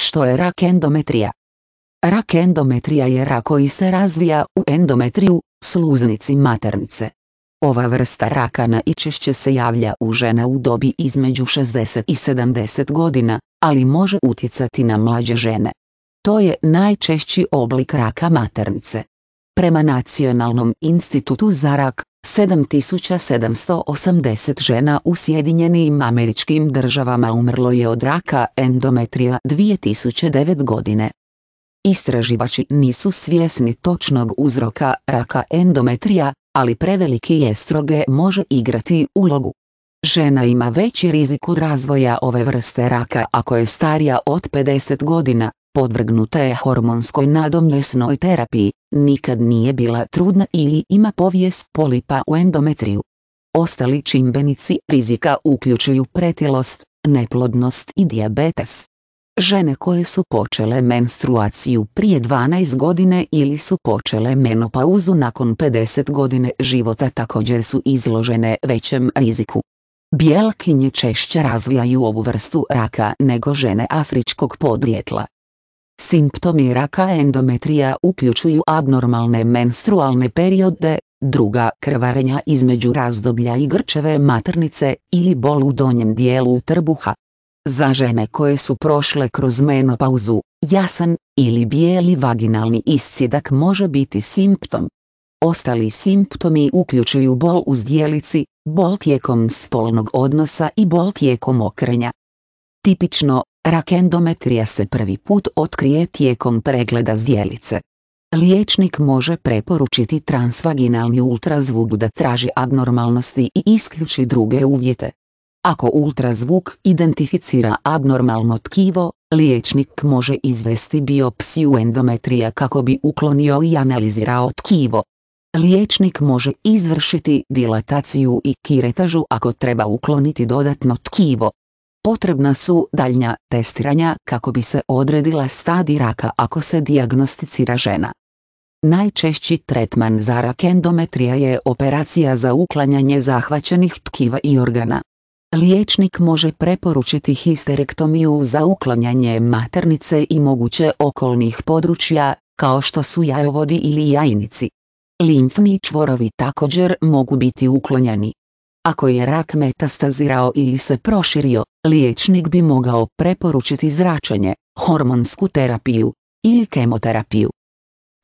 Što je rak endometrija? Rak endometrija je rak koji se razvija u endometriju, sluznici maternice. Ova vrsta raka najčešće se javlja u žena u dobi između 60 i 70 godina, ali može utjecati na mlađe žene. To je najčešći oblik raka maternice. Prema Nacionalnom institutu za rak, 7780 žena u Sjedinjenim američkim državama umrlo je od raka endometrija 2009 godine. Istraživači nisu svjesni točnog uzroka raka endometrija, ali preveliki estroge može igrati ulogu. Žena ima veći rizik od razvoja ove vrste raka ako je starija od 50 godina, podvrgnuta je hormonskoj nadomjesnoj terapiji, nikad nije bila trudna ili ima povijest polipa u endometriju. Ostali čimbenici rizika uključuju pretilost, neplodnost i dijabetes. Žene koje su počele menstruaciju prije 12 godine ili su počele menopauzu nakon 50 godine života također su izložene većem riziku. Bijelkinje češće razvijaju ovu vrstu raka nego žene afričkog podrijetla. Simptomi raka endometrija uključuju abnormalne menstrualne periode, druga krvarenja između razdoblja i grčeve maternice ili bol u donjem dijelu trbuha. Za žene koje su prošle kroz menopauzu, jasan ili bijeli vaginalni iscidak može biti simptom. Ostali simptomi uključuju bol u zdjelici, bol tijekom spolnog odnosa i bol tijekom okrenja. Tipično, Rak endometrija se prvi put otkrije tijekom pregleda zdjelice. Liječnik može preporučiti transvaginalni ultrazvuk da traži abnormalnosti i isključi druge uvjete. Ako ultrazvuk identificira abnormalno tkivo, liječnik može izvesti biopsiju endometrija kako bi uklonio i analizirao tkivo. Liječnik može izvršiti dilataciju i kiretažu ako treba ukloniti dodatno tkivo potrebna su daljnja testiranja kako bi se odredila stadi raka ako se dijagnosticira žena. Najčešći tretman za rak endometrija je operacija za uklanjanje zahvaćenih tkiva i organa. Liječnik može preporučiti histerektomiju za uklanjanje maternice i moguće okolnih područja, kao što su jajovodi ili jajnici. Limfni čvorovi također mogu biti uklonjeni. Ako je rak metastazirao ili se proširio, liječnik bi mogao preporučiti zračenje, hormonsku terapiju ili kemoterapiju.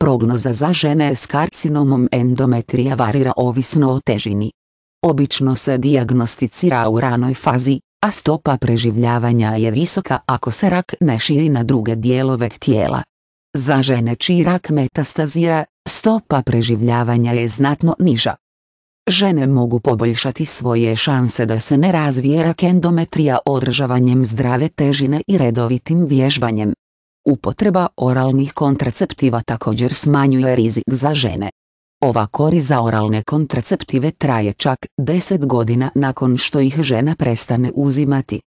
Prognoza za žene s karcinomom endometrija varira ovisno o težini. Obično se dijagnosticira u ranoj fazi, a stopa preživljavanja je visoka ako se rak ne širi na druge dijelove tijela. Za žene čiji rak metastazira, stopa preživljavanja je znatno niža. Žene mogu poboljšati svoje šanse da se ne razvije rak održavanjem zdrave težine i redovitim vježbanjem. Upotreba oralnih kontraceptiva također smanjuje rizik za žene. Ova kori za oralne kontraceptive traje čak 10 godina nakon što ih žena prestane uzimati.